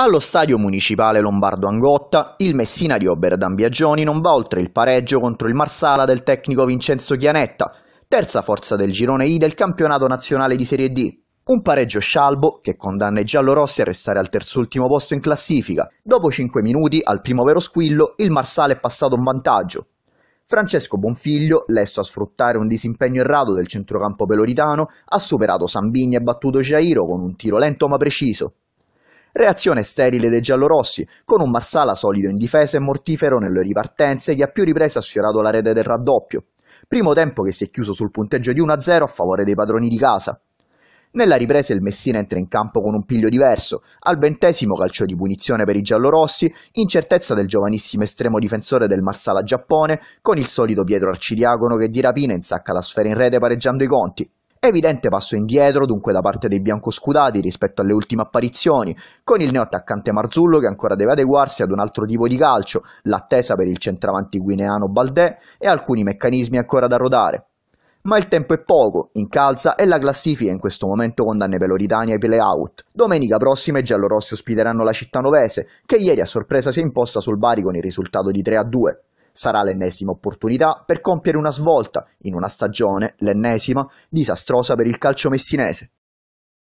Allo stadio municipale Lombardo Angotta, il Messina di Oberdan Biagioni non va oltre il pareggio contro il Marsala del tecnico Vincenzo Chianetta, terza forza del girone I del campionato nazionale di Serie D. Un pareggio scialbo che condanna i giallorossi a restare al terzultimo posto in classifica. Dopo 5 minuti, al primo vero squillo, il Marsala è passato un vantaggio. Francesco Bonfiglio, lesto a sfruttare un disimpegno errato del centrocampo peloritano, ha superato Sambini e battuto Jairo con un tiro lento ma preciso. Reazione sterile dei giallorossi, con un Massala solido in difesa e mortifero nelle ripartenze che a più riprese ha sfiorato la rete del raddoppio. Primo tempo che si è chiuso sul punteggio di 1-0 a favore dei padroni di casa. Nella ripresa il Messina entra in campo con un piglio diverso, al ventesimo calcio di punizione per i giallorossi, incertezza del giovanissimo estremo difensore del Massala Giappone, con il solito Pietro Arcidiacono che di rapina insacca la sfera in rete pareggiando i conti. Evidente passo indietro dunque da parte dei biancoscudati rispetto alle ultime apparizioni, con il neoattaccante Marzullo che ancora deve adeguarsi ad un altro tipo di calcio, l'attesa per il centravanti guineano Baldè e alcuni meccanismi ancora da rodare. Ma il tempo è poco, in calza e la classifica in questo momento condanna i Peloritani ai play Domenica prossima i giallorossi ospiteranno la città novese, che ieri a sorpresa si è imposta sul Bari con il risultato di 3-2 sarà l'ennesima opportunità per compiere una svolta in una stagione, l'ennesima, disastrosa per il calcio messinese.